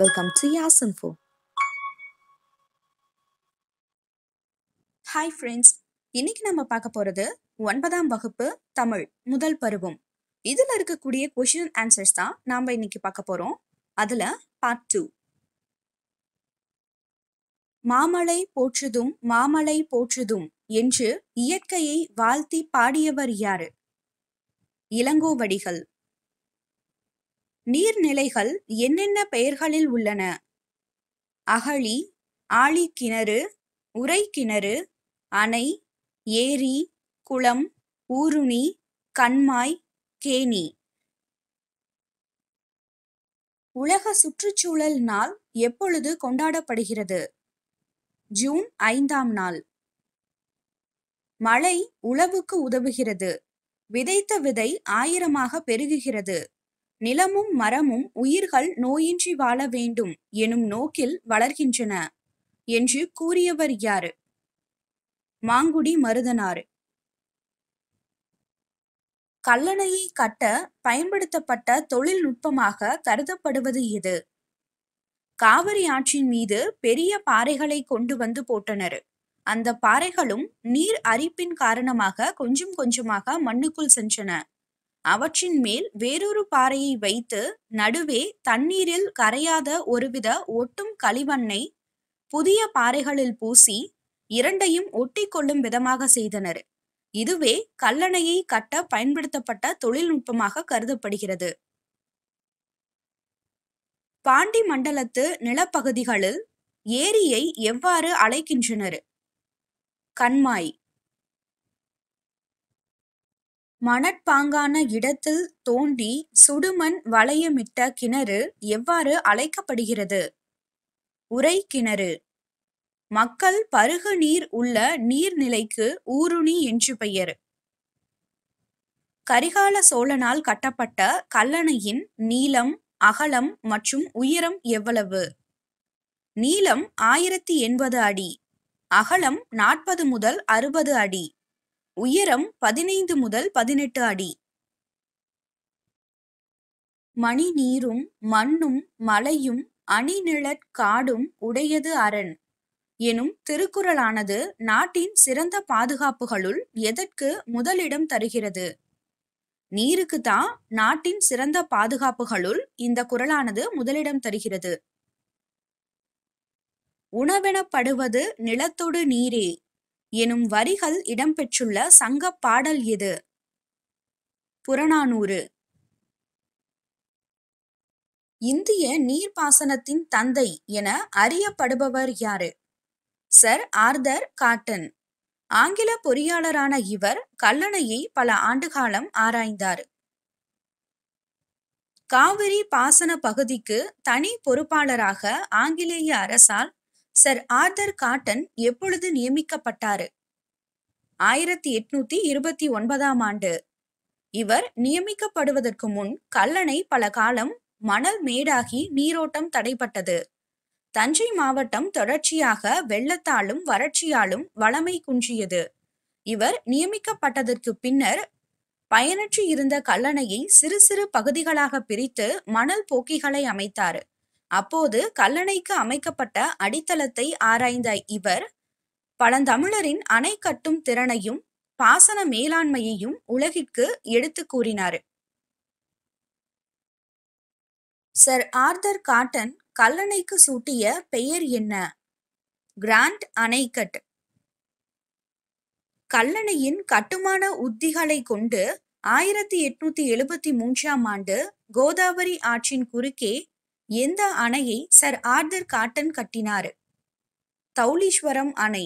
welcome to Yas info hi friends இன்னைக்கு நம்ம பார்க்க போறது ஒன்பதாம் வகுப்பு தமிழ் முதல் பருவம் இதுல இருக்கக்கூடிய கொஷின் ஆன்சர்ஸ் தான் நாம இன்னைக்கு பார்க்க போறோம் அதுல பார்ட் டூ மாமலை போற்றுதும் மாமலை போற்றுதும் என்று இயற்கையை வாழ்த்தி பாடியவர் யாரு இளங்கோவடிகள் நீர்நிலைகள் என்னென்ன பெயர்களில் உள்ளன அகழி ஆழி கிணறு உரை கிணறு அணை ஏரி குளம் ஊருணி கண்மாய் கேணி உலக சுற்றுச்சூழல் நாள் எப்பொழுது கொண்டாடப்படுகிறது ஜூன் ஐந்தாம் நாள் மழை உழவுக்கு உதவுகிறது விதைத்த விதை ஆயிரமாக பெருகுகிறது நிலமும் மரமும் உயிர்கள் நோயின்றி வாழ வேண்டும் எனும் நோக்கில் வளர்கின்றன என்று கூறியவர் யாரு மாங்குடி மருதனார் கல்லணையை கட்ட பயன்படுத்தப்பட்ட தொழில்நுட்பமாக கருதப்படுவது இது காவிரி ஆற்றின் மீது பெரிய பாறைகளை கொண்டு வந்து போட்டனர் அந்த பாறைகளும் நீர் அரிப்பின் காரணமாக கொஞ்சம் கொஞ்சமாக மண்ணுக்குள் சென்றன அவற்றின் மேல் வேறொரு பாறையை வைத்து நடுவே தண்ணீரில் கரையாத ஒருவித ஒட்டும் களிவண்ணை புதிய பாறைகளில் பூசி இரண்டையும் ஒட்டி கொள்ளும் விதமாக செய்தனர் இதுவே கல்லணையை கட்ட பயன்படுத்தப்பட்ட தொழில்நுட்பமாக கருதப்படுகிறது பாண்டி மண்டலத்து நிலப்பகுதிகளில் ஏரியை எவ்வாறு அழைக்கின்றனர் கண்மாய் மணற்பாங்கான இடத்தில் தோண்டி சுடுமண் வளையமிட்ட கிணறு எவ்வாறு அழைக்கப்படுகிறது உரை கிணறு மக்கள் பருகு நீர் உள்ள நீர்நிலைக்கு ஊருணி என்று பெயர் கரிகால சோழனால் கட்டப்பட்ட கல்லணையின் நீளம் அகலம் மற்றும் உயரம் எவ்வளவு நீளம் ஆயிரத்தி எண்பது அடி அகலம் நாற்பது முதல் அறுபது அடி உயரம் பதினைந்து முதல் பதினெட்டு அடி மணி நீரும் மண்ணும் மலையும் அணிநிழற் காடும் உடையது அரண் எனும் திருக்குறளானது நாட்டின் சிறந்த பாதுகாப்புகளுள் எதற்கு முதலிடம் தருகிறது நீருக்கு தான் நாட்டின் சிறந்த பாதுகாப்புகளுள் இந்த குரலானது முதலிடம் தருகிறது உணவெனப்படுவது நிலத்தொடு நீரே எனும் வரிகள் இடம்பெற்றுள்ள சங்க பாடல் எது புறநானூறு இந்திய நீர்ப்பாசனத்தின் தந்தை என அறியப்படுபவர் யாரு சர் ஆர்தர் காட்டன் ஆங்கில பொறியாளரான இவர் கல்லணையை பல ஆண்டுகாலம் ஆராய்ந்தார் காவிரி பாசன பகுதிக்கு தனி பொறுப்பாளராக ஆங்கிலேய அரசால் சர் ஆர்தர் காட்டன் எப்பொழுது நியமிக்கப்பட்டாரு ஆயிரத்தி எட்நூத்தி இருபத்தி ஒன்பதாம் ஆண்டு இவர் நியமிக்கப்படுவதற்கு முன் கல்லணை பல காலம் மணல் மேடாகி நீரோட்டம் தடைப்பட்டது தஞ்சை மாவட்டம் தொடர்ச்சியாக வெள்ளத்தாலும் வறட்சியாலும் வளமை குன்றியது இவர் நியமிக்கப்பட்டதற்கு பின்னர் பயனற்றி இருந்த கல்லணையை சிறு சிறு பகுதிகளாக பிரித்து மணல் போக்கிகளை அமைத்தார் அப்போது கல்லணைக்கு அமைக்கப்பட்ட அடித்தளத்தை ஆராய்ந்த இவர் பழந்தமிழரின் அணை கட்டும் திறனையும் பாசன மேலாண்மையையும் உலகிற்கு எடுத்து கூறினார் சர் ஆர்தர் காட்டன் கல்லணைக்கு சூட்டிய பெயர் என்ன கிராண்ட் அணைக்கட் கல்லணையின் கட்டுமான உத்திகளை கொண்டு ஆயிரத்தி எட்நூத்தி எழுபத்தி மூன்றாம் ஆண்டு கோதாவரி ஆற்றின் குறுக்கே எந்த அணையை சர் ஆர்தர் காட்டன் கட்டினார் தௌலீஸ்வரம் அணை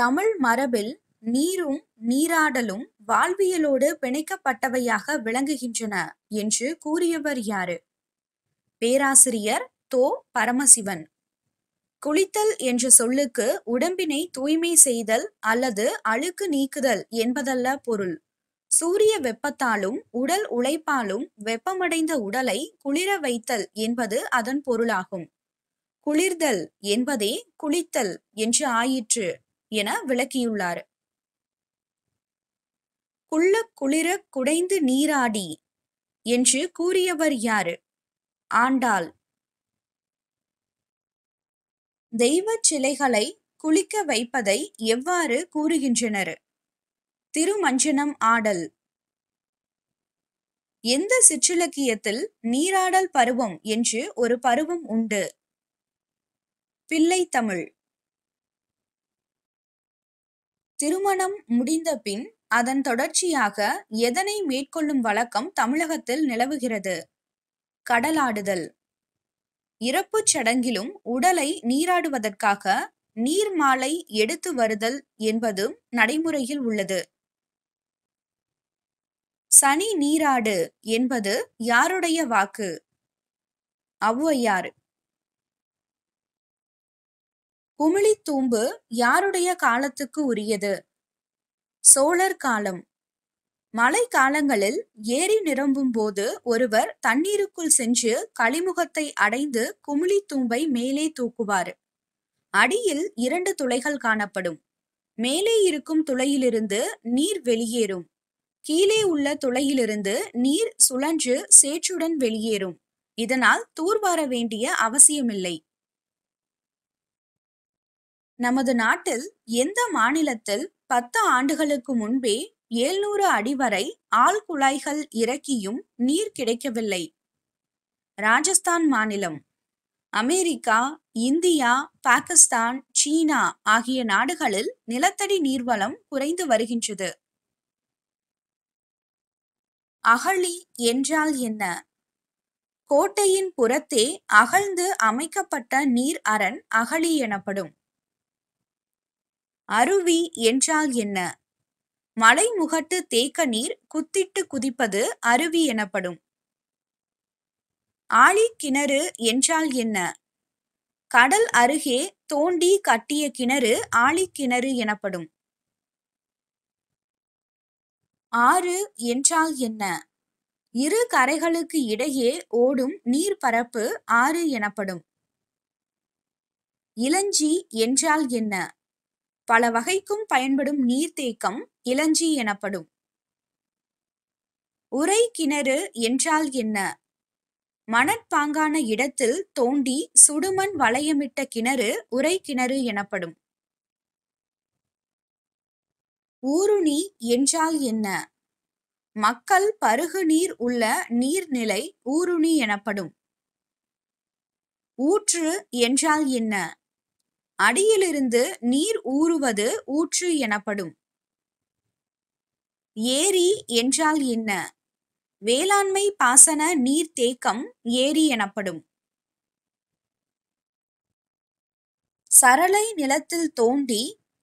தமிழ் மரபில் நீரும் நீராடலும் வாழ்வியலோடு பிணைக்கப்பட்டவையாக விளங்குகின்றன என்று கூறியவர் யாரு பேராசிரியர் தோ பரமசிவன் குளித்தல் என்ற சொல்லுக்கு உடம்பினை தூய்மை செய்தல் அல்லது அழுக்கு நீக்குதல் என்பதல்ல பொருள் சூரிய வெப்பத்தாலும் உடல் உழைப்பாலும் வெப்பமடைந்த உடலை குளிர வைத்தல் என்பது அதன் பொருளாகும் குளிர்தல் என்பதே குளித்தல் என்று ஆயிற்று என விளக்கியுள்ளார் குள்ள குளிர குடைந்து நீராடி என்று கூறியவர் யாரு ஆண்டாள் தெய்வச் சிலைகளை குளிக்க வைப்பதை எவ்வாறு கூறுகின்றனர் திருமஞ்சனம் ஆடல் எந்த சிற்றிலக்கியத்தில் நீராடல் பருவம் என்று ஒரு பருவம் உண்டு பிள்ளை தமிழ் திருமணம் முடிந்த பின் அதன் தொடர்ச்சியாக எதனை மேற்கொள்ளும் வழக்கம் தமிழகத்தில் நிலவுகிறது கடலாடுதல் இறப்புச் சடங்கிலும் உடலை நீராடுவதற்காக நீர்மாலை எடுத்து வருதல் என்பதும் நடைமுறையில் உள்ளது சனி நீராடு என்பது யாருடைய வாக்கு ஔவையார் குமிழித்தூம்பு யாருடைய காலத்துக்கு உரியது சோழர் காலம் மழை காலங்களில் ஏரி நிரம்பும் போது ஒருவர் தண்ணீருக்குள் சென்று களிமுகத்தை அடைந்து குமிழி தூம்பை மேலே தூக்குவார் அடியில் இரண்டு துளைகள் காணப்படும் மேலே இருக்கும் துளையிலிருந்து நீர் வெளியேறும் கீழே உள்ள துளையிலிருந்து நீர் சுழன்று சேற்றுடன் வெளியேறும் இதனால் தூர்வார வேண்டிய அவசியமில்லை நமது நாட்டில் எந்த மாநிலத்தில் பத்து ஆண்டுகளுக்கு முன்பே ஏழ்நூறு அடி வரை ஆள் குழாய்கள் இறக்கியும் நீர் கிடைக்கவில்லை ராஜஸ்தான் மாநிலம் அமெரிக்கா இந்தியா பாகிஸ்தான் சீனா ஆகிய நாடுகளில் நிலத்தடி நீர்வளம் குறைந்து வருகின்றது அகழி என்றால் என்ன கோட்டையின் புறத்தே அகழ்ந்து அமைக்கப்பட்ட நீர் அரண் அகழி எனப்படும் அருவி என்றால் என்ன மலைமுகட்டு தேக்க நீர் குத்திட்டு குதிப்பது அருவி எனப்படும் ஆழி கிணறு என்றால் என்ன கடல் அருகே தோண்டி கட்டிய கிணறு ஆழிக்கிணறு எனப்படும் ஆறு என்றால் என்ன இரு கரைகளுக்கு இடையே ஓடும் நீர் பரப்பு ஆறு எனப்படும் இளஞ்சி என்றால் என்ன பல வகைக்கும் பயன்படும் நீர்த்தேக்கம் இளஞ்சி எனப்படும் உரை கிணறு என்றால் என்ன மணற்பாங்கான இடத்தில் தோண்டி சுடுமண் வளையமிட்ட கிணறு உரை கிணறு எனப்படும் ஊருணி என்றால் என்ன மக்கள் பருகு நீர் உள்ள நீர்நிலை ஊருணி எனப்படும் ஊற்று என்றால் என்ன அடியிலிருந்து நீர் ஊறுவது ஊற்று எனப்படும் ஏரி என்றால் என்ன வேளாண்மை பாசன நீர் தேக்கம் ஏரி எனப்படும் சரளை நிலத்தில் தோண்டி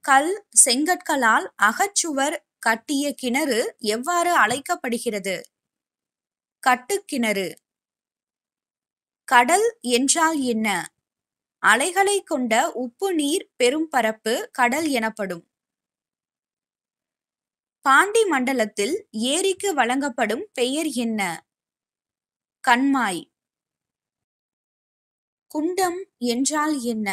கல் செங்கற்களால் அகச்சுவர் கட்டிய கிணறு எவ்வாறு அழைக்கப்படுகிறது கட்டுக்கிணறு கடல் என்றால் என்ன அலைகளை கொண்ட உப்பு நீர் பெரும் பரப்பு கடல் எனப்படும் பாண்டி மண்டலத்தில் ஏரிக்கு வழங்கப்படும் பெயர் என்ன கண்மாய் குண்டம் என்றால் என்ன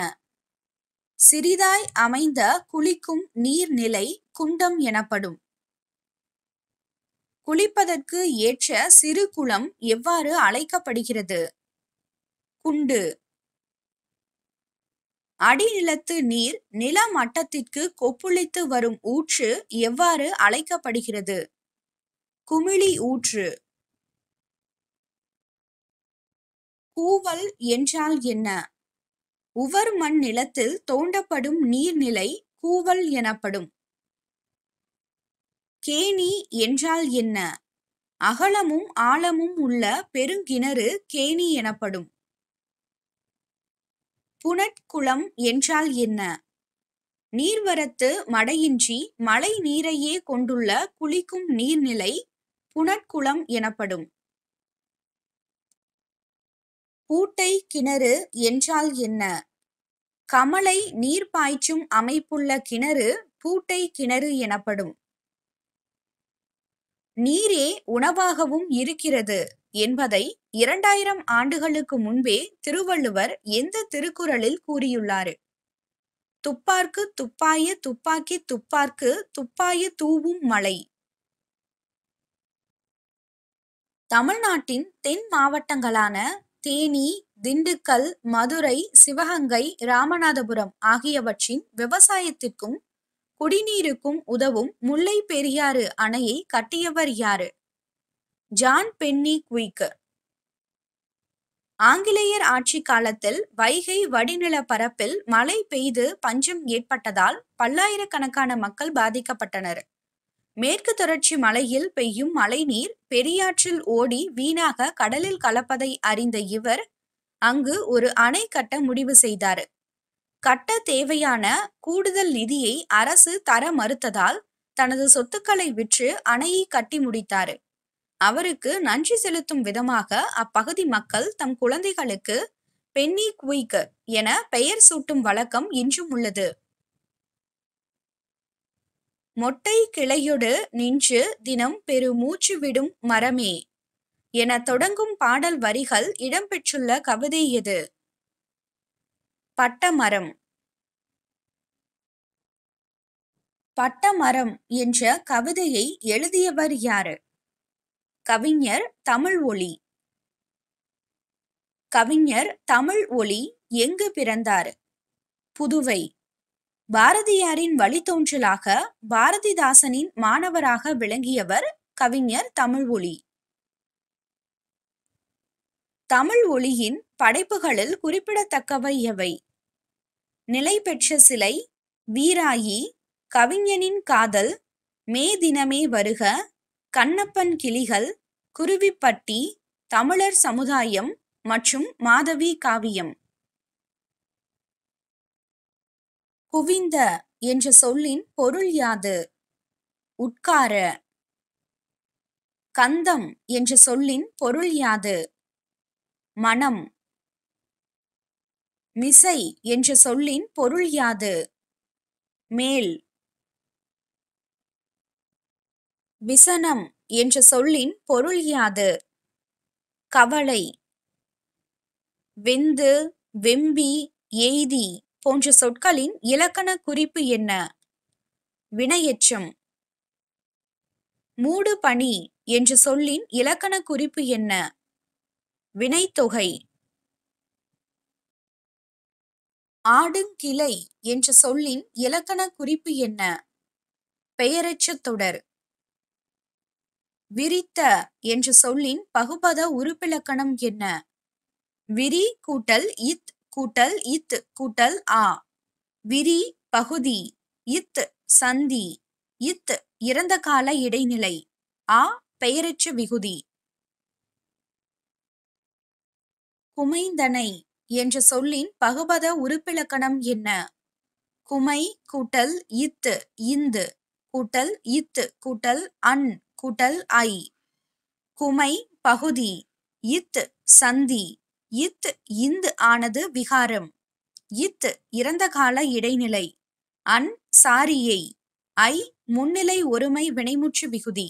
சிறிதாய் அமைந்த குளிக்கும் நீர்நிலை குண்டம் எனப்படும் குளிப்பதற்கு ஏற்ற சிறு குளம் எவ்வாறு அழைக்கப்படுகிறது குண்டு அடிநிலத்து நீர் நில மட்டத்திற்கு கொப்புளித்து வரும் ஊற்று எவ்வாறு அழைக்கப்படுகிறது குமிழி ஊற்று கூவல் என்றால் என்ன உவர் மண் நிலத்தில் தோண்டப்படும் நீர்நிலை கூவல் எனப்படும் கேணி என்றால் என்ன அகலமும் ஆழமும் உள்ள பெருங்கிணறு கேணி எனப்படும் புனட்குளம் என்றால் என்ன நீர்வரத்து மடையின்றி மழை நீரையே கொண்டுள்ள குளிக்கும் நீர்நிலை புனட்குளம் எனப்படும் பூட்டை கிணறு என்றால் என்ன கமலை நீர் பாய்ச்சும் அமைப்புள்ள கிணறு பூட்டை கிணறு எனப்படும் நீரே உணவாகவும் இருக்கிறது என்பதை இரண்டாயிரம் ஆண்டுகளுக்கு முன்பே திருவள்ளுவர் எந்த திருக்குறளில் கூறியுள்ளார் துப்பார்க்கு துப்பாய துப்பாக்கி துப்பார்க்கு துப்பாய தூவும் மலை தமிழ்நாட்டின் தென் மாவட்டங்களான தேனி திண்டுக்கல் மதுரை சிவகங்கை ராமநாதபுரம் ஆகியவற்றின் விவசாயத்திற்கும் குடிநீருக்கும் உதவும் முல்லை பெரியாறு அணையை கட்டியவர் யாரு ஜான் பென்னி குயிக்கு ஆங்கிலேயர் ஆட்சி காலத்தில் வைகை வடிநில பரப்பில் மழை பெய்து பஞ்சம் ஏற்பட்டதால் பல்லாயிரக்கணக்கான மக்கள் பாதிக்கப்பட்டனர் மேற்கு தொடர்ச்சி மலையில் பெய்யும் மழைநீர் பெரியாற்றில் ஓடி வீணாக கடலில் கலப்பதை அறிந்த இவர் அங்கு ஒரு அணை கட்ட முடிவு செய்தார் கட்ட தேவையான கூடுதல் நிதியை அரசு தர மறுத்ததால் தனது சொத்துக்களை விற்று அணையை கட்டி முடித்தார் அவருக்கு நன்றி செலுத்தும் விதமாக அப்பகுதி மக்கள் தம் குழந்தைகளுக்கு பென்னி குயிக் என பெயர் சூட்டும் வழக்கம் இன்றும் உள்ளது மொட்டை கிளையொடு நின்று தினம் பெருமூச்சு விடும் மரமே என தொடங்கும் பாடல் வரிகள் இடம்பெற்றுள்ள கவிதை எது பட்டமரம் பட்டமரம் என்ற கவிதையை எழுதியவர் யாரு கவிஞர் தமிழ் ஒளி கவிஞர் தமிழ் ஒளி எங்கு பிறந்தார் புதுவை பாரதியாரின் வழித்தோன்றலாக பாரதிதாசனின் மாணவராக விளங்கியவர் கவிஞர் தமிழ் ஒளி தமிழ் ஒளியின் படைப்புகளில் குறிப்பிடத்தக்கவை எவை நிலை பெற்ற சிலை வீராயி கவிஞனின் காதல் மே தினமே வருக கண்ணப்பன் கிளிகள் குருவிப்பட்டி தமிழர் சமுதாயம் மற்றும் மாதவி காவியம் குவிந்த என்ற சொல்லின் பொருள் யாது உட்கார கந்தம் என்ற சொல்லின் பொருள் யாது மனம் மிசை என்ற சொல்லின் பொருள் யாது மேல் விசனம் என்ற சொல்லின் பொருள் யாது கவலை விந்து வெம்பி எய்தி போன்ற சொற்களின் இலக்கண குறிப்பு என்ன வினையெச்சம் மூடு பணி என்ற சொல்லின் இலக்கண குறிப்பு என்ன வினைத்தொகை ஆடுங்கிளை என்ற சொல்லின் இலக்கண குறிப்பு என்ன பெயரெச்ச தொடர் விரித்த என்ற சொல்லின் பகுபத உறுப்பிலக்கணம் என்ன விரி கூட்டல் இத் கூட்டல் இத் கூட்டல் ஆ விரி பகுதி இத் சந்தி இத் இறந்த கால இடைநிலை ஆ பெயரச்சு விகுதி குமைந்தனை என்ற சொல்லின் பகுபத உறுப்பிலக்கணம் என்ன குமை கூட்டல் இத்து இந்து கூட்டல் இத்து கூட்டல் அன் கூட்டல் ஐ குமை பகுதி இத் சந்தி இத் இந்து ஆனது விகாரம் இத் இறந்த கால இடைநிலை அன் சாரியை ஐ முன்னிலை ஒருமை வினைமுற்று விகுதி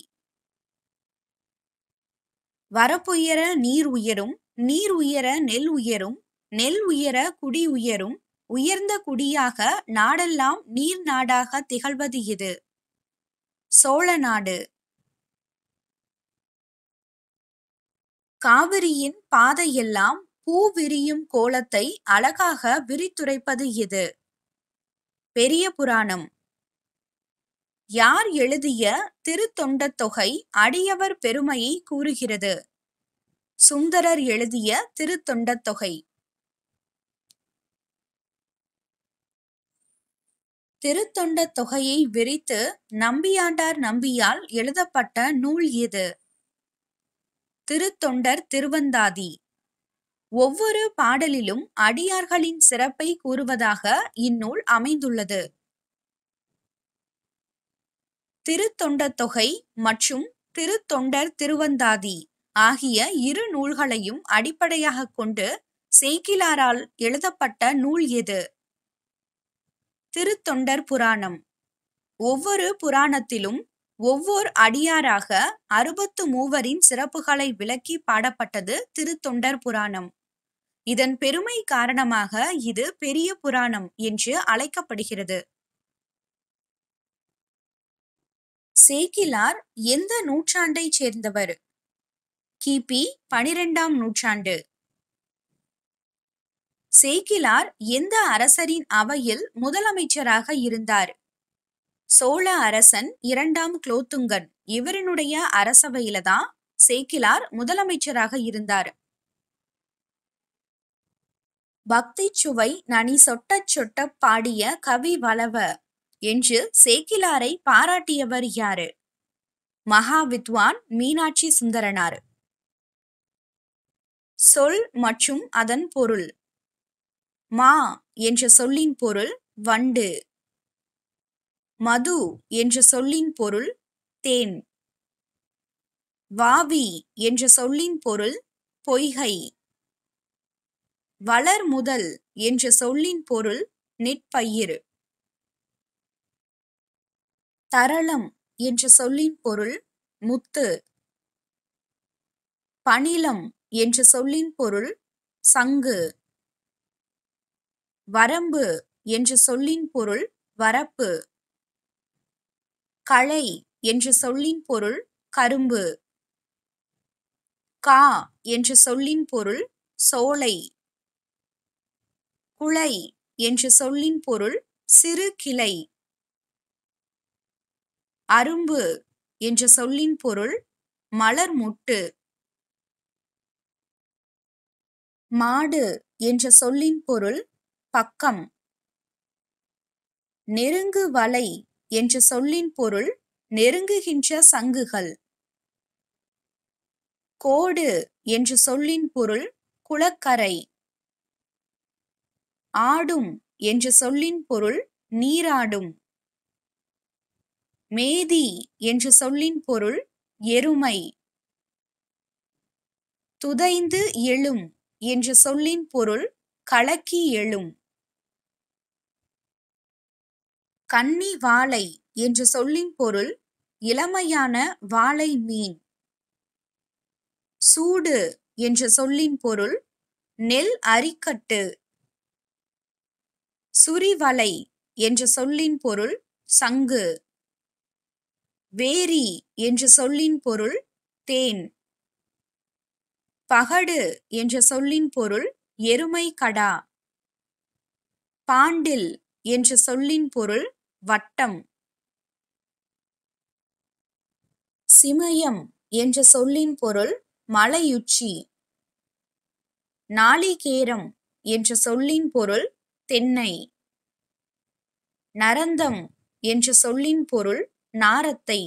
வரப்புயர நீர் உயரும் நீர் உயர நெல் உயரும் நெல் உயர குடி உயரும் உயர்ந்த குடியாக நாடெல்லாம் நீர் நாடாக திகழ்வது இது சோழ நாடு காவிரியின் பாதையெல்லாம் பூ விரியும் கோலத்தை அழகாக விரித்துரைப்பது இது பெரிய புராணம் யார் எழுதிய திருத்தொண்ட தொகை அடியவர் பெருமையை கூறுகிறது சுந்தரர் எழுதிய திருத்தொண்டத் தொகை திருத்தொண்ட தொகையை விரித்து நம்பியாண்டார் நம்பியால் எழுதப்பட்ட நூல் இது திருத்தொண்டர் திருவந்தாதி ஒவ்வொரு பாடலிலும் அடியார்களின் சிறப்பை கூறுவதாக இந்நூல் அமைந்துள்ளது திருத்தொண்ட தொகை மற்றும் திருத்தொண்டர் திருவந்தாதி ஆகிய இரு நூல்களையும் அடிப்படையாக கொண்டு செய்கிலாரால் எழுதப்பட்ட நூல் எது திருத்தொண்டர் புராணம் ஒவ்வொரு புராணத்திலும் ஒவ்வொரு அடியாராக அறுபத்து மூவரின் சிறப்புகளை விளக்கி பாடப்பட்டது திருத்தொண்டர் புராணம் இதன் பெருமை காரணமாக இது பெரிய புராணம் என்று அழைக்கப்படுகிறது சேக்கிலார் எந்த நூற்றாண்டை சேர்ந்தவர் கிபி பனிரெண்டாம் நூற்றாண்டு சேக்கிலார் எந்த அரசரின் அவையில் முதலமைச்சராக இருந்தார் சோழ அரசன் இரண்டாம் குலோத்துங்கன் இவரினுடைய அரசவையில தான் சேக்கிலார் முதலமைச்சராக இருந்தார் பக்தி சுவை நனி சொட்டச் சொட்ட பாடிய கவி வளவ என்று சேக்கிலாரை பாராட்டியவர் யாரு மகா வித்வான் மீனாட்சி சுந்தரனார் சொல் மற்றும் அதன் பொருள் மா என்ற சொல்லின் பொருள் வண்டு மது என்ற சொல்லின் பொருள் தேன் வாவி என்ற சொல்லின் பொருள் பொய்கை வளர் முதல் என்ற சொல்லின் பொருள் நெற்பயிறு தரளம் என்ற சொல்லின் பொருள் முத்து பணிலம் என்ற சொல்லின் பொருள் சங்கு வரம்பு என்ற சொல்லின் பொருள் வரப்பு களை என்ற சொல்லின் பொருள் கரும்பு கா என்ற சொல்லின் பொருள் சோலை குளை என்ற சொல்லின் பொருள் சிறு கிளை அரும்பு என்ற சொல்லின் பொருள் மலர் முட்டு மாடு என்ற சொல்லின் பொருள் பக்கம் நெருங்கு வலை என்ற சொல்லின் பொருள் நெருங்குகின்ற சங்குகள் கோடு என்ற சொல்லின் பொருள் குளக்கரை ஆடும் என்ற சொல்லின் பொருள் நீராடும் மேதி என்ற சொல்லின் பொருள் எருமை துதைந்து எழும் என்ற சொல்லின் பொருள் கலக்கி எழும் கன்னி வாழை என்ற சொல்லின் பொருள் இளமையான வாழை மீன் சூடு என்ற சொல்லின் பொருள் நெல் அரிக்கட்டு சுரிவலை என்ற சொல்லின் பொருள் சங்கு வேரி என்ற சொல்லின் பொருள் தேன் பகடு என்ற சொல்லின் பொருள் எருமை கடா பாண்டில் என்ற சொல்லின் பொருள் வட்டம் சிமயம் என்ற சொல்லின் பொருள் மலையுச்சி நாளிகேரம் என்ற சொல்லின் பொருள் தென்னை நரந்தம் என்ற சொல்லின் பொருள் நாரத்தை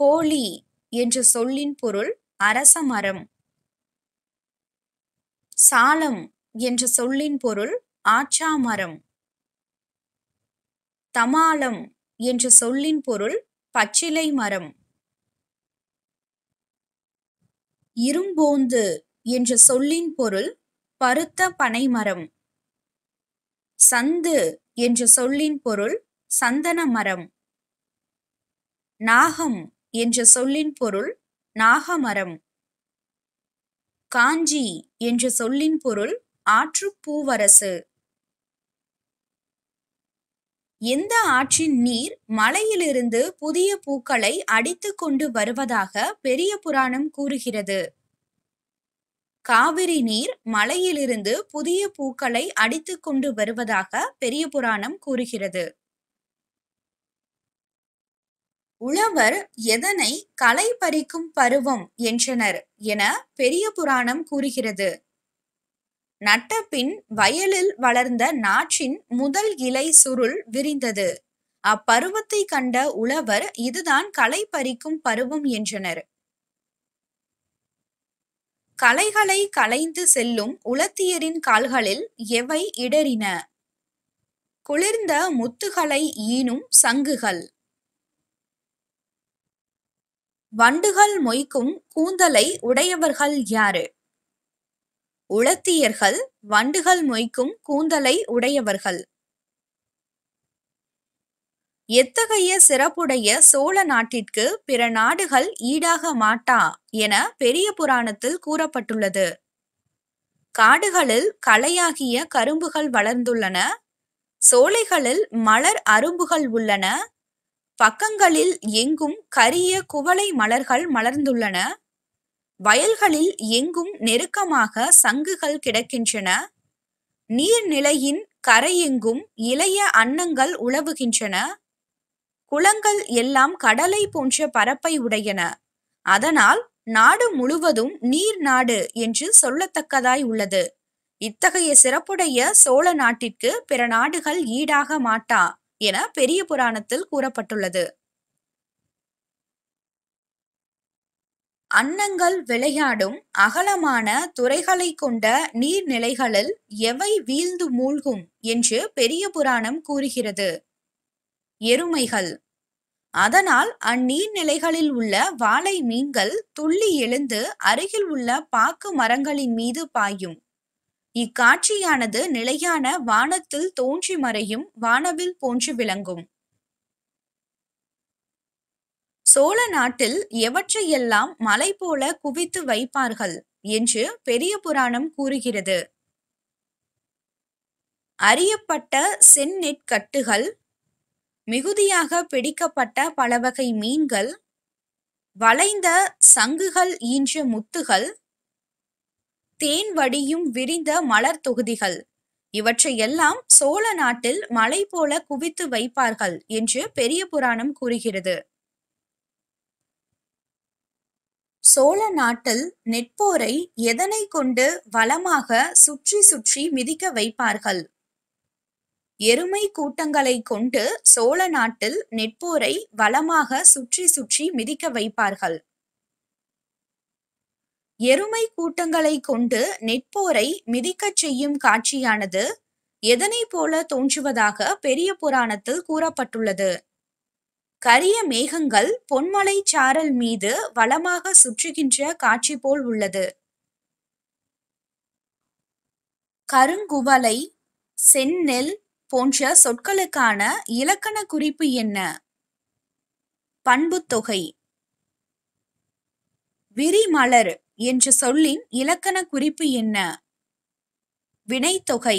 கோழி என்ற சொல்லின் பொருள் அரச மரம் சாலம் என்ற சொல்லின் பொருள் ஆச்சாமரம் தமாலம் என்ற சொல்லின் பொருள் பச்சிலை மரம் இரும்போந்து என்ற சொல்லின் பொருள் பருத்த பனைமரம் சந்து என்ற சொல்லின் பொருள் சந்தன மரம் நாகம் என்ற சொல்லின் பொருள் நாகமரம் காஞ்சி என்ற சொல்லின் பொருள் ஆற்றுப்பூவரசு எந்த ஆற்றின் நீர் மலையிலிருந்து புதிய பூக்களை அடித்துக்கொண்டு கொண்டு வருவதாக பெரிய புராணம் கூறுகிறது காவிரி நீர் மலையிலிருந்து புதிய பூக்களை அடித்து கொண்டு வருவதாக பெரிய புராணம் கூறுகிறது உழவர் எதனை களை பறிக்கும் பருவம் என்றனர் என பெரிய புராணம் கூறுகிறது நட்டபின் வயலில் வளர்ந்த நாற்றின் முதல் இலை சுருள் விரிந்தது அப்பருவத்தை கண்ட உழவர் இதுதான் களை பறிக்கும் பருவம் என்றனர் கலைகளை கலைந்து செல்லும் உலத்தியரின் கால்களில் எவை இடறின குளிர்ந்த முத்துகளை ஈனும் சங்குகள் வண்டுகள் மொய்க்கும் கூந்தலை உடையவர்கள் யாரு உளத்தியர்கள் வண்டுகள் மொய்க்கும் கூந்தலை உடையவர்கள் எத்தகைய சிறப்புடைய சோழ நாட்டிற்கு பிற நாடுகள் ஈடாக மாட்டா என பெரிய புராணத்தில் கூறப்பட்டுள்ளது காடுகளில் கலையாகிய கரும்புகள் வளர்ந்துள்ளன சோலைகளில் மலர் அரும்புகள் உள்ளன பக்கங்களில் எங்கும் கரிய குவளை மலர்கள் மலர்ந்துள்ளன வயல்களில் எங்கும் நெருக்கமாக சங்குகள் கிடக்கின்றன நீர்நிலையின் கரையெங்கும் இளைய அன்னங்கள் உழவுகின்றன குளங்கள் எல்லாம் கடலை போன்ற பரப்பை உடையன அதனால் நாடு முழுவதும் நீர் நாடு என்று சொல்லத்தக்கதாய் உள்ளது இத்தகைய சிறப்புடைய சோழ நாட்டிற்கு பிற நாடுகள் ஈடாக மாட்டா என பெரிய புராணத்தில் கூறப்பட்டுள்ளது அன்னங்கள் விளையாடும் அகலமான துறைகளை கொண்ட நீர்நிலைகளில் எவை வீழ்ந்து மூழ்கும் என்று பெரிய புராணம் கூறுகிறது எருமைகள் அதனால் அந்நீர்நிலைகளில் உள்ள வாழை மீன்கள் துள்ளி எழுந்து அருகில் உள்ள பாக்கு மரங்களின் மீது பாயும் இக்காட்சியானது நிலையான வானத்தில் தோன்றி மறையும் வானவில் போன்று விளங்கும் சோழ நாட்டில் எவற்றையெல்லாம் மலை போல குவித்து வைப்பார்கள் என்று பெரிய புராணம் கூறுகிறது அறியப்பட்ட செந்நெற்கட்டுகள் மிகுதியாக பிடிக்கப்பட்ட பலவகை மீன்கள் வளைந்த சங்குகள் ஈன்ற முத்துகள் தேன் வடியும் விரிந்த மலர் தொகுதிகள் இவற்றையெல்லாம் சோழ நாட்டில் மலை போல குவித்து வைப்பார்கள் என்று பெரிய புராணம் கூறுகிறது சோழ நாட்டில் நெற்போரை எதனை கொண்டு வளமாக சுற்றி சுற்றி மிதிக்க வைப்பார்கள் எருமை கூட்டங்களை கொண்டு சோழ நாட்டில் நெற்போரை வளமாக சுற்றி சுற்றி மிதிக்க வைப்பார்கள் எருமை கூட்டங்களை கொண்டு நெற்போரை மிதிக்கச் செய்யும் காட்சியானது எதனை போல தோன்றுவதாக பெரிய புராணத்தில் கூறப்பட்டுள்ளது கரிய மேகங்கள் பொன்மலை சாரல் மீது வளமாக சுற்றுகின்ற காட்சி போல் உள்ளது கருங்குவலை செந்நெல் போன்ற சொற்களுக்கான இலக்கண குறிப்பு என்ன பண்புத்தொகை விரிமலர் என்ற சொல்லின் இலக்கண குறிப்பு என்ன வினைத்தொகை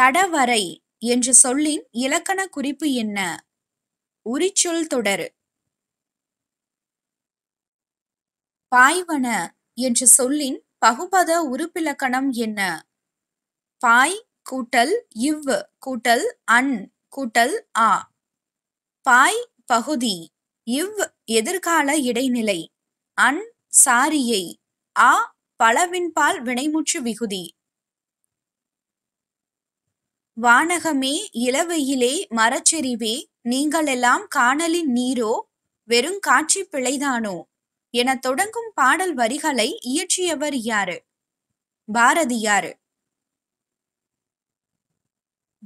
தடவரை என்ற சொல்லின் இலக்கண குறிப்பு என்ன உரிச்சொல் தொடர் பாய்வன என்ற சொல்லின் பகுபத உறுப்பிலக்கணம் என்ன பாய் கூட்டல் இவ் கூட்டல் அன் கூட்டல் ஆ பாய் பகுதி இவ் எதிர்கால இடைநிலை அன் சாரியை ஆ பலவின்பால் வினைமுற்று விகுதி வானகமே இளவையிலே மரச்செறிவே நீங்களெல்லாம் காணலின் நீரோ வெறும் காட்சி பிழைதானோ என தொடங்கும் பாடல் வரிகளை இயற்றியவர் யாரு பாரதியாரு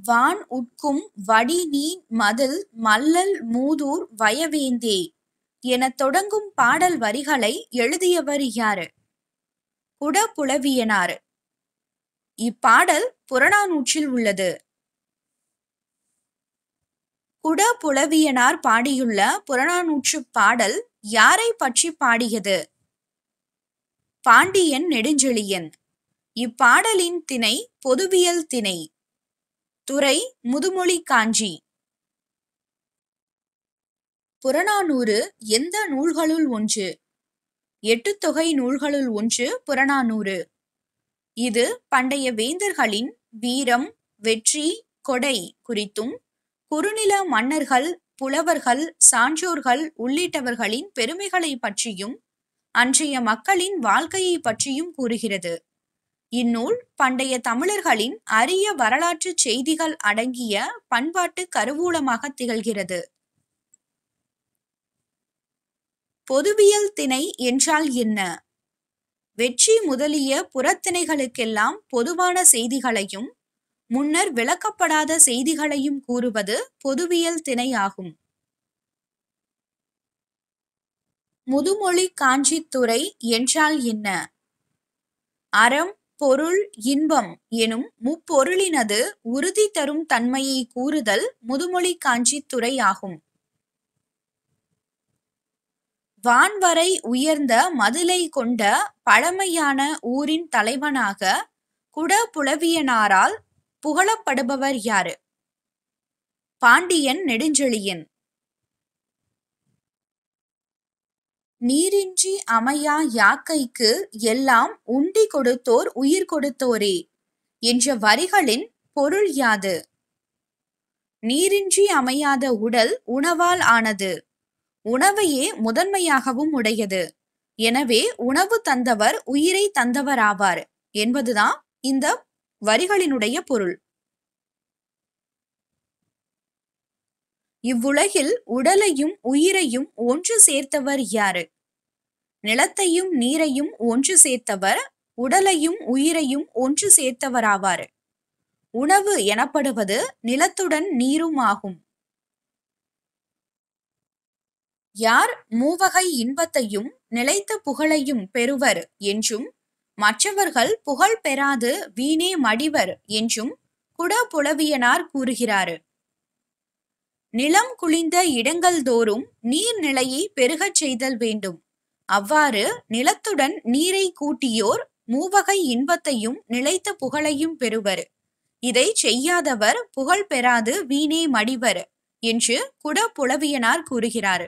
வான் உட்கும் வடி நீ மதில் மல்லல் மூதூர் வயவேந்தே எனத் தொடங்கும் பாடல் வரிகளை எழுதியவர் யாரு குடபுலவியனார் இப்பாடல் புறநானூற்றில் உள்ளது குடபுலவியனார் பாடியுள்ள புறநானூற்று பாடல் யாரை பற்றி பாடியது பாண்டியன் நெடுஞ்செழியன் இப்பாடலின் திணை பொதுவியல் திணை துறை முதுமொழி காஞ்சி புறநானூறு எந்த நூல்களுள் ஒன்று எட்டுத்தொகை நூல்களுள் ஒன்று புறநானூறு இது பண்டைய வேந்தர்களின் வீரம் வெற்றி கொடை குறித்தும் குறுநில மன்னர்கள் புலவர்கள் சான்றோர்கள் உள்ளிட்டவர்களின் பெருமைகளை பற்றியும் அன்றைய மக்களின் வாழ்க்கையை பற்றியும் கூறுகிறது இந்நூல் பண்டைய தமிழர்களின் அரிய வரலாற்று செய்திகள் அடங்கிய பண்பாட்டு கருவூலமாக திகழ்கிறது பொதுவியல் திணை என்றால் என்ன வெற்றி முதலிய புறத்திணைகளுக்கெல்லாம் பொதுவான செய்திகளையும் முன்னர் விளக்கப்படாத செய்திகளையும் கூறுவது பொதுவியல் திணை ஆகும் முதுமொழி காஞ்சித்துறை என்றால் என்ன அறம் பொருள் இன்பம் எனும் முப்பொருளினது உறுதி தரும் தன்மையை கூறுதல் முதுமொழி காஞ்சி துறை ஆகும் வான்வரை உயர்ந்த மதுலை கொண்ட பழமையான ஊரின் தலைவனாக குட புலவியனாரால் புகழப்படுபவர் யாரு பாண்டியன் நெடுஞ்செழியன் நீரின்றி அமையா யாக்கைக்கு எல்லாம் உண்டி கொடுத்தோர் உயிர் கொடுத்தோரே என்ற வரிகளின் பொருள் யாது நீரின்றி அமையாத உடல் உணவால் ஆனது உணவையே முதன்மையாகவும் உடையது எனவே உணவு தந்தவர் உயிரை தந்தவராவார் என்பதுதான் இந்த வரிகளினுடைய பொருள் இவ்வுலகில் உடலையும் உயிரையும் ஒன்று சேர்த்தவர் யாரு நிலத்தையும் நீரையும் ஒன்று சேர்த்தவர் உடலையும் உயிரையும் ஒன்று சேர்த்தவராவார் உணவு எனப்படுவது நிலத்துடன் நீரும் ஆகும் யார் மூவகை இன்பத்தையும் நிலைத்த புகழையும் பெறுவர் என்றும் மற்றவர்கள் புகழ் பெறாது வீணே மடிவர் என்றும் குட புலவியனார் கூறுகிறார் நிலம் குளிந்த இடங்கள் தோறும் நீர்நிலையை பெருகச் செய்தல் வேண்டும் அவ்வாறு நிலத்துடன் நீரை கூட்டியோர் மூவகை இன்பத்தையும் நிலைத்த புகழையும் பெறுவர் இதை செய்யாதவர் புகழ் பெறாது வீணே மடிவர் என்று குட புலவியனார் கூறுகிறார்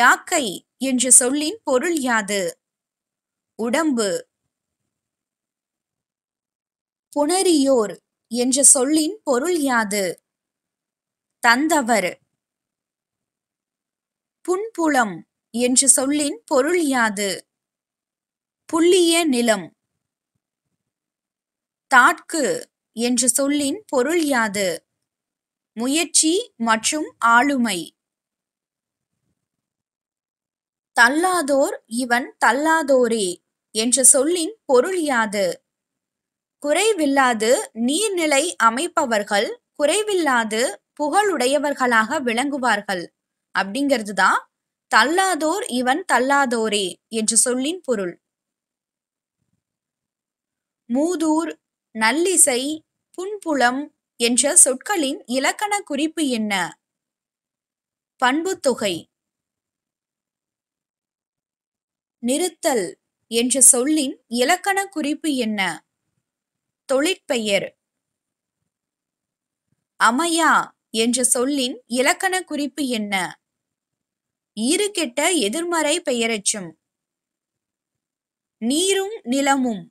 யாக்கை என்ற சொல்லின் பொருள் யாது உடம்பு புணரியோர் என்ற சொல்லின் பொருள் யாது தந்தவர் புன்புலம் என்ற சொல்லின் பொருள் யாது புள்ளிய நிலம் தாட்கு என்ற சொல்லின் பொருள் யாது முயற்சி மற்றும் ஆளுமை தள்ளாதோர் இவன் தள்ளாதோரே என்ற சொல்லின் பொருள் யாது குறைவில்லாது நீர்நிலை அமைப்பவர்கள் குறைவில்லாது புகழுடையவர்களாக விளங்குவார்கள் அப்படிங்கிறது தான் தள்ளாதோர் இவன் தள்ளாதோரே என்று சொல்லின் பொருள் மூதூர் நல்லிசை புன்புலம் என்ற சொற்களின் இலக்கண குறிப்பு என்ன பண்புத்தொகை நிறுத்தல் என்ற சொல்லின் இலக்கண குறிப்பு என்ன தொழிற்பெயர் அமையா என்ற சொல்லின் இலக்கண குறிப்பு என்ன இரு கெட்ட எதிர்மறை பெயரச்சும் நீரும் நிலமும்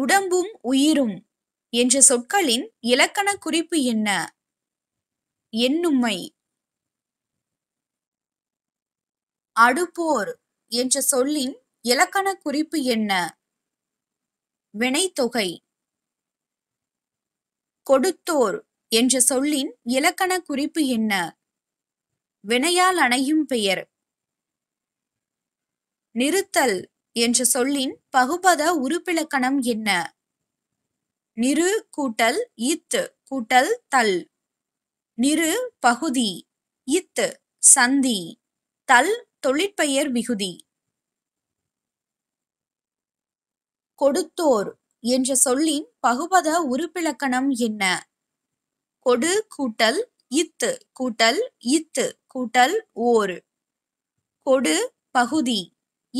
உடம்பும் உயிரும் என்ற சொற்களின் இலக்கண குறிப்பு என்ன எண்ணுமை அடுப்போர் என்ற சொல்லின் இலக்கண குறிப்பு என்ன வினைத்தொகை கொடுத்தோர் என்ற சொல்லின் இலக்கண குறிப்பு என்ன வினையால் அணையும் பெயர் நிறுத்தல் என்ற சொல்லின் பகுபத உருப்பிலக்கணம் என்ன நிறு கூட்டல் இத்து கூட்டல் தல் நிறு பகுதி இத்து சந்தி தல் தொழிற்பெயர் மிகுதி கொடுத்தோர் என்ற சொல்லின் பகுபத உருப்பிலக்கணம் என்ன கொடு கூட்டல் இத்து கூட்டல் இத்து கூட்டல் ஓர் கொடு பகுதி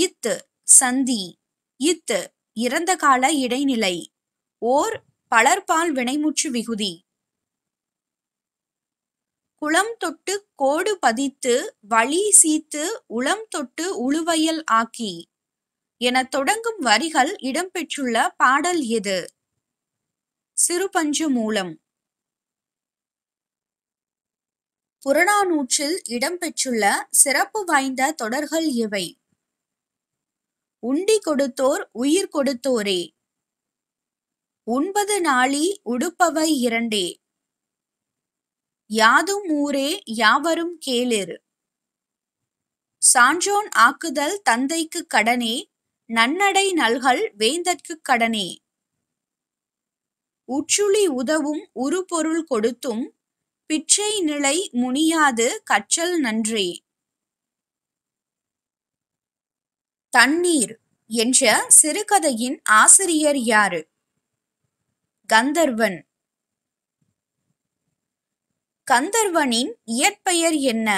இத்து சந்தி இத்து இறந்த கால இடைநிலை ஓர் பலர்பால் வினைமுற்று விகுதி குளம் தொட்டு கோடு பதித்து வழி சீத்து உளம் தொட்டு உளுவையல் ஆக்கி என தொடங்கும் வரிகள் இடம்பெற்றுள்ள பாடல் எது சிறுபஞ்சு மூலம் புறநானூற்றில் இடம்பெற்றுள்ள சிறப்பு வாய்ந்த தொடர்கள் இவை உண்டி கொடுத்தோர் உயிர் கொடுத்தோரே உண்பது நாளி உடுப்பவை இரண்டே யாதும் ஊரே யாவரும் கேளிர் சான்றோன் ஆக்குதல் தந்தைக்கு கடனே நன்னடை நல்கள் வேந்தற்கு கடனே உச்சுளி உதவும் உருபொருள் கொடுத்தும் பிச்சை நிலை முனியாது கற்றல் நன்றி தண்ணீர் என்ற சிறுகதையின் ஆசிரியர் யாரு கந்தர்வன் கந்தர்வனின் இயற்பெயர் என்ன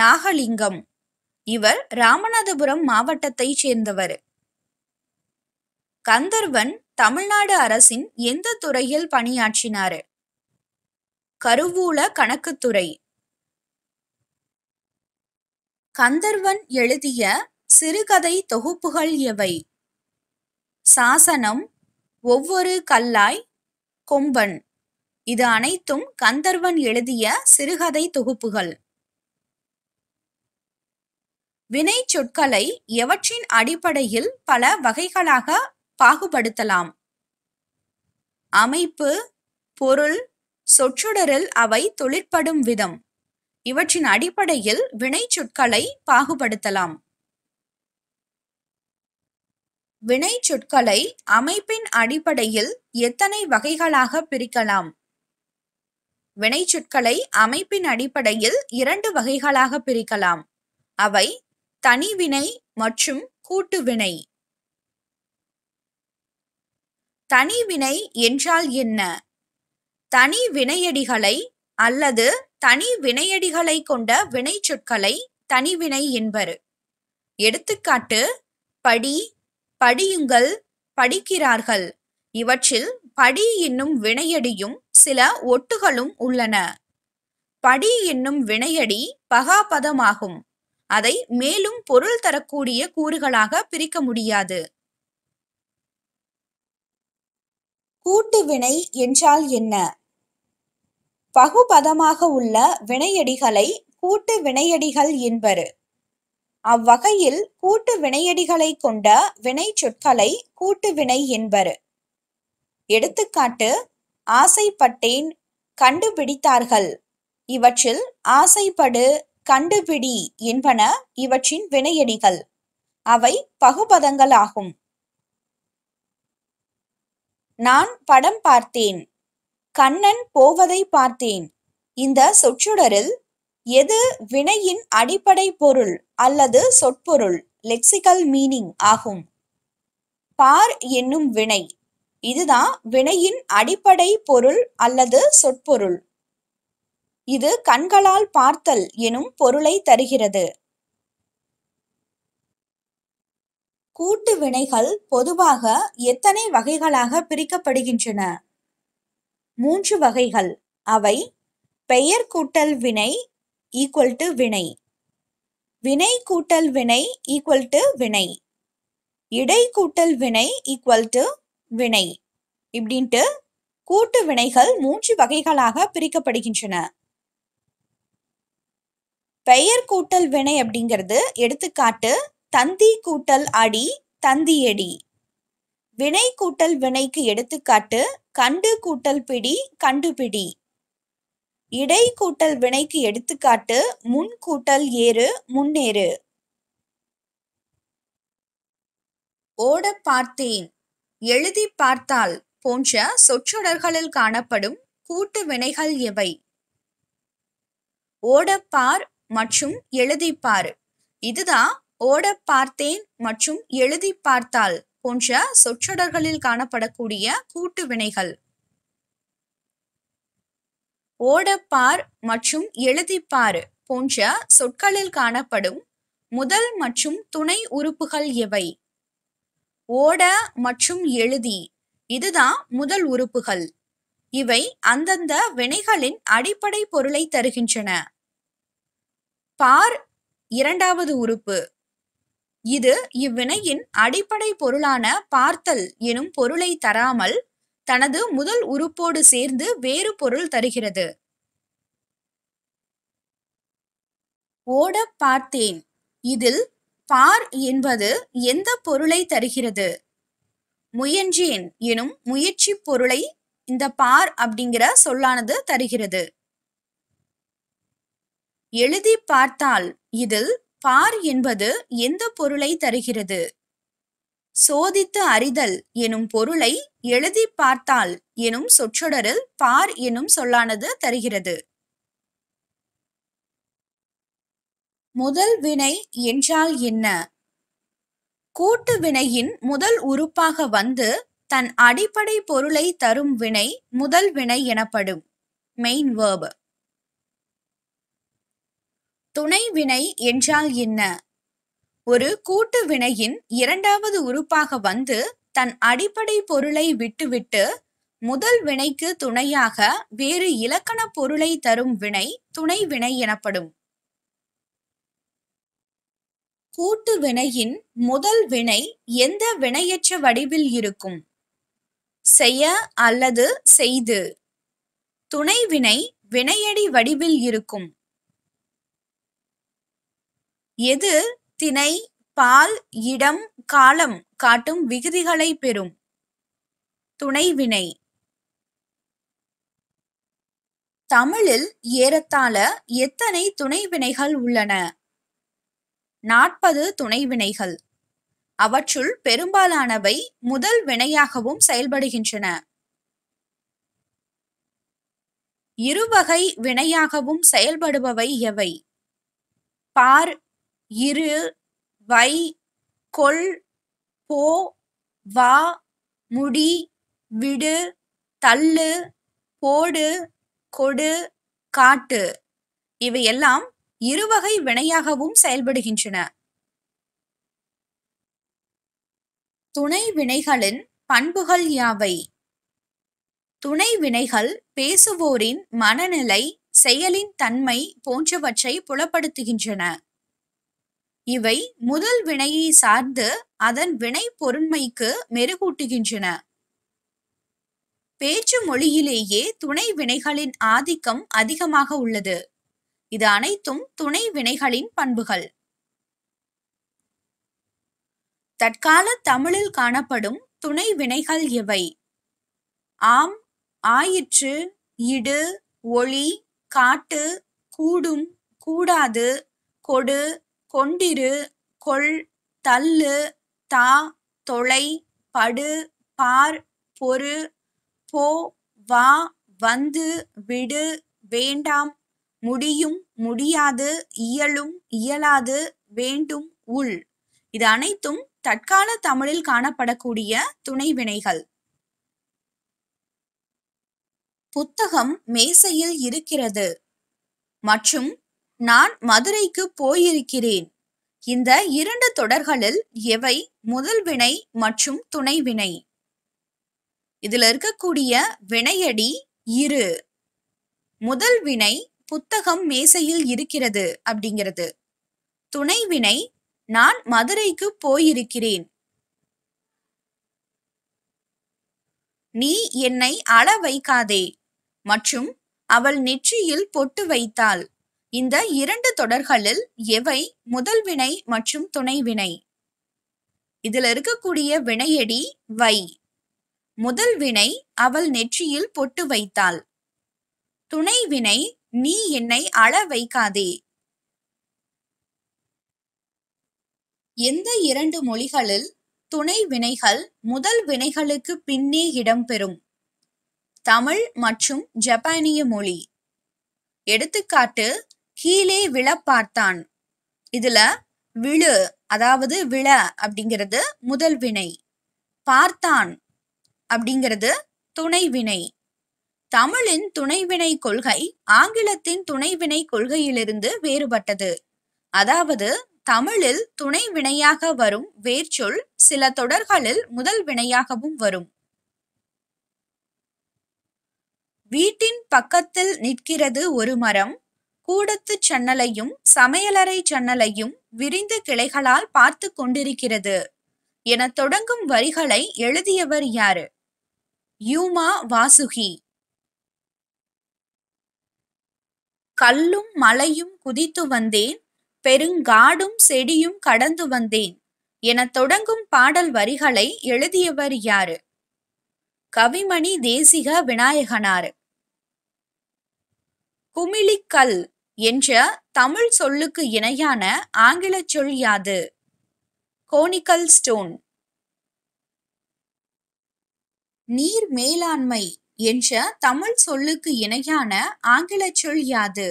நாகலிங்கம் இவர் ராமநாதபுரம் மாவட்டத்தை சேர்ந்தவர் கந்தர்வன் தமிழ்நாடு அரசின் எந்த துறையில் பணியாற்றினார் கருவூல கணக்குத்துறை கந்தர்வன் எழுதிய சிறுகதை தொகுப்புகள் எவை சாசனம் ஒவ்வொரு கல்லாய் கொம்பன் இது அனைத்தும் கந்தர்வன் எழுதிய சிறுகதை தொகுப்புகள் வினை சொற்களை எவற்றின் அடிப்படையில் பல வகைகளாக பாகுபடுத்தலாம் அமைப்பு பொருள் சொற்றொடரில் அவை தொழிற்படும் விதம் இவற்றின் அடிப்படையில் வினை சொற்களை பாகுபடுத்தலாம் வினை சொற்களை அமைப்பின் அடிப்படையில் எத்தனை வகைகளாக பிரிக்கலாம் வினை சொற்களை அமைப்பின் அடிப்படையில் இரண்டு வகைகளாக பிரிக்கலாம் அவை தனி வினை மற்றும் கூட்டு வினை தனி வினை என்றால் என்ன தனி வினையடிகளை அல்லது தனி வினையடிகளை கொண்ட வினைச்சொற்களை தனிவினை என்பரு எடுத்துக்காட்டு படி படியுங்கள் படிக்கிறார்கள் இவற்றில் படி என்னும் வினையடியும் சில ஒட்டுகளும் உள்ளன படி என்னும் வினையடி பகாபதமாகும் அதை மேலும் பொருள் தரக்கூடிய கூறுகளாக பிரிக்க முடியாது கூட்டு வினை என்றால் என்ன பகுபதமாக உள்ள வினையடிகளை கூட்டு வினையடிகள் என்பரு அவ்வகையில் கூட்டு வினையடிகளை கொண்ட வினை சொற்களை கூட்டு வினை என்பரு எடுத்துக்காட்டு ஆசைப்பட்டேன் கண்டுபிடித்தார்கள் இவற்றில் ஆசைப்படு கண்டுபிடி என்பன இவற்றின் வினையடிகள் அவை பகுபதங்களாகும் நான் படம் பார்த்தேன் கண்ணன் போவதை பார்த்தேன் இந்த சொற்றொடரில் எது வினையின் அடிப்படை பொருள் அல்லது சொற்பொருள் லெக்சிக்கல் மீனிங் ஆகும் பார் என்னும் வினை இதுதான் வினையின் அடிப்படை பொருள் அல்லது சொற்பொருள் இது கண்களால் பார்த்தல் எனும் பொருளை தருகிறது கூட்டு வினைகள் பொதுவாக எத்தனை வகைகளாக பிரிக்கப்படுகின்றன மூன்று வகைகள் அவை பெயர் கூட்டல் வினை ஈக்குவல் டு வினை வினை கூட்டல் வினை ஈக்குவல் டு வினை இடை கூட்டல் வினை ஈக்குவல் டு வினை இப்படின்ட்டு கூட்டு வினைகள் மூன்று வகைகளாக பிரிக்கப்படுகின்றன பெயர் கூட்டல் வினை அப்படிங்கிறது எடுத்துக்காட்டு தந்தி கூட்டல் அடி தந்தியடி வினை கூட்டல் வினைக்கு எடுத்துக்காட்டு கண்டு கூட்டல் பிடி கண்டுபிடி இடை கூட்டல் வினைக்கு எடுத்துக்காட்டு முன் கூட்டல் ஏறு முன்னேறு ஓட பார்த்தேன் எழுதி பார்த்தால் போன்ற சொற்றொடர்களில் காணப்படும் கூட்டு வினைகள் எவை பார் மற்றும் பார் இதுதான் ஓட பார்த்தேன் மற்றும் எழுதி பார்த்தால் போன்ற சொற்றொடர்களில் காணப்படக்கூடிய கூட்டு வினைகள் ஓடப்பார் மற்றும் எழுதிப்பாறு போன்ற சொற்களில் காணப்படும் முதல் மற்றும் துணை உறுப்புகள் எவை ஓட மற்றும் எழுதி இதுதான் முதல் உறுப்புகள் இவை அந்தந்த வினைகளின் அடிப்படை பொருளை தருகின்றன பார் இரண்டாவது உறுப்பு இது இவ்வினையின் அடிப்படை பொருளான பார்த்தல் எனும் பொருளை தராமல் தனது முதல் உறுப்போடு சேர்ந்து வேறு பொருள் தருகிறது ஓட பார்த்தேன் இதில் பார் என்பது எந்த பொருளை தருகிறது முயன்றேன் எனும் முயற்சி பொருளை இந்த பார் அப்படிங்கிற சொல்லானது தருகிறது எழுதி பார்த்தால் இதில் பார் என்பது எந்த பொருளை தருகிறது சோதித்து அறிதல் எனும் பொருளை எழுதி பார்த்தால் எனும் சொற்றொடரில் பார் எனும் சொல்லானது தருகிறது முதல் வினை என்றால் என்ன கூட்டு வினையின் முதல் உறுப்பாக வந்து தன் அடிப்படை பொருளை தரும் வினை முதல் வினை எனப்படும் மெயின் வேர்பு துணை வினை என்றால் என்ன ஒரு கூட்டு வினையின் இரண்டாவது உறுப்பாக வந்து தன் அடிப்படை பொருளை விட்டுவிட்டு முதல் வினைக்கு துணையாக வேறு இலக்கண பொருளை தரும் வினை துணை வினை எனப்படும் கூட்டு வினையின் முதல் வினை எந்த வினையற்ற வடிவில் இருக்கும் செய்ய அல்லது செய்து துணை வினை வினையடி வடிவில் இருக்கும் எது திணை பால் இடம் காலம் காட்டும் விகுதிகளை பெறும் துணைவினை தமிழில் ஏறத்தாழ எத்தனை துணைவினைகள் உள்ளன நாற்பது துணைவினைகள் அவற்றுள் பெரும்பாலானவை முதல் வினையாகவும் செயல்படுகின்றன இருவகை வினையாகவும் செயல்படுபவை எவை பார் இரு வை கொள் போ வா முடி விடு தள்ளு போடு கொடு காட்டு இவையெல்லாம் இருவகை வினையாகவும் செயல்படுகின்றன துணை வினைகளின் பண்புகள் யாவை துணை வினைகள் பேசுவோரின் மனநிலை செயலின் தன்மை போன்றவற்றை புலப்படுத்துகின்றன இவை முதல் வினையை சார்ந்து அதன் வினை பொருண்மைக்கு மெருகூட்டுகின்றன பேச்சு மொழியிலேயே துணை வினைகளின் ஆதிக்கம் அதிகமாக உள்ளது இது அனைத்தும் துணை வினைகளின் பண்புகள் தற்கால தமிழில் காணப்படும் துணை வினைகள் எவை ஆம் ஆயிற்று இடு ஒளி காட்டு கூடும் கூடாது கொடு கொண்டிரு கொள் தள்ளு தா தொலை படு பார் பொறு போ வா வந்து விடு வேண்டாம் முடியும் முடியாது இயலும் இயலாது வேண்டும் உள் இது அனைத்தும் தற்கால தமிழில் காணப்படக்கூடிய துணை வினைகள் புத்தகம் மேசையில் இருக்கிறது மற்றும் நான் மதுரைக்கு போயிருக்கிறேன் இந்த இரண்டு தொடர்களில் எவை முதல் வினை மற்றும் துணை வினை இதில் இருக்கக்கூடிய வினையடி இரு முதல் வினை புத்தகம் மேசையில் இருக்கிறது அப்படிங்கிறது துணை வினை நான் மதுரைக்கு போயிருக்கிறேன் நீ என்னை அள வைக்காதே மற்றும் அவள் நெற்றியில் பொட்டு வைத்தாள் இந்த இரண்டு தொடர்களில் எவை முதல் வினை மற்றும் துணை வினை இதில் இருக்கக்கூடிய வினையடி வை முதல் வினை அவள் நெற்றியில் பொட்டு வைத்தாள் துணை வினை நீ என்னை அழ வைக்காதே எந்த இரண்டு மொழிகளில் துணை வினைகள் முதல் வினைகளுக்கு பின்னே இடம்பெறும் தமிழ் மற்றும் ஜப்பானிய மொழி எடுத்துக்காட்டு கீழே விழ பார்த்தான் இதுல விழு அதாவது விழ அப்படிங்கிறது முதல் வினை பார்த்தான் அப்படிங்கிறது துணை வினை தமிழின் துணைவினை கொள்கை ஆங்கிலத்தின் துணைவினை கொள்கையிலிருந்து வேறுபட்டது அதாவது தமிழில் துணை வினையாக வரும் வேர்ச்சொல் சில தொடர்களில் முதல் வினையாகவும் வரும் வீட்டின் பக்கத்தில் நிற்கிறது ஒரு மரம் கூடத்து சன்னலையும் சமையலறை சன்னலையும் விரிந்த கிளைகளால் பார்த்து கொண்டிருக்கிறது என தொடங்கும் வரிகளை எழுதியவர் யாரு யூமா வாசுகி கல்லும் மலையும் குதித்து வந்தேன் பெருங்காடும் செடியும் கடந்து வந்தேன் என தொடங்கும் பாடல் வரிகளை எழுதியவர் யாரு கவிமணி தேசிக விநாயகனார் குமிழிக்கல் என்ற தமிழ் சொல்லுக்கு இணையான ஆங்கில சொல் யாது கோனிக்கல் ஸ்டோன் நீர் மேலாண்மை என்ற தமிழ் சொல்லுக்கு இணையான ஆங்கில சொல் யாது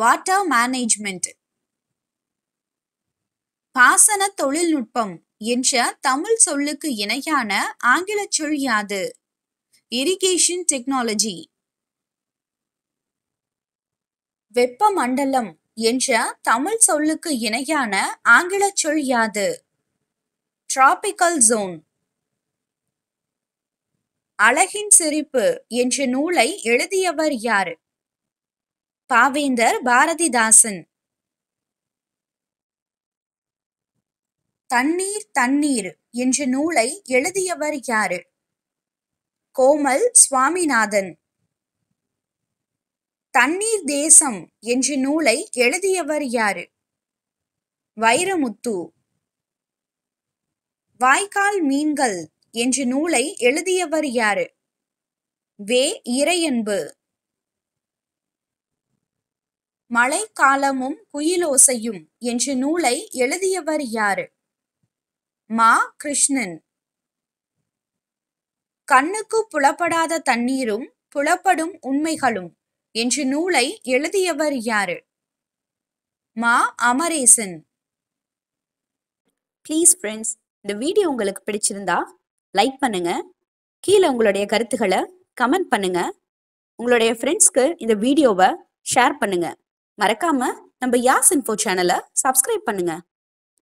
வாட்டர் மேனேஜ்மெண்ட் பாசன தொழில்நுட்பம் என்ற தமிழ் சொல்லுக்கு இணையான ஆங்கில சொல் யாது இரிகேஷன் டெக்னாலஜி வெப்பமண்டலம் என்ற தமிழ் சொல்லுக்கு இணையான ஆங்கில சொல் யாது டிராபிக்கல் ஜோன் அழகின் சிரிப்பு என்ற நூலை எழுதியவர் யார் பாவேந்தர் பாரதிதாசன் தண்ணீர் தண்ணீர் என்ற நூலை எழுதியவர் யாரு கோமல் சுவாமிநாதன் தண்ணீர் தேசம் என்ற நூலை எழுதியவர் யாரு வைரமுத்து வாய்க்கால் மீன்கள் என்ற நூலை எழுதியவர் யாரு வே இறையன்பு மழை காலமும் குயிலோசையும் என்ற நூலை எழுதியவர் யாரு மா கிருஷ்ணன் கண்ணுக்கு புலப்படாத தண்ணீரும் புலப்படும் உண்மைகளும் என்று நூலை எழுதியவர் யாரு மா அமரேசன் ப்ளீஸ் ஃப்ரெண்ட்ஸ் இந்த வீடியோ உங்களுக்கு பிடிச்சிருந்தா லைக் பண்ணுங்க கீழே உங்களுடைய கருத்துக்களை கமெண்ட் பண்ணுங்க உங்களுடைய ஃப்ரெண்ட்ஸ்க்கு இந்த வீடியோவை ஷேர் பண்ணுங்க மறக்காம நம்ம யாஸ் இன்ஃபோ சேனலை சப்ஸ்கிரைப் பண்ணுங்கள்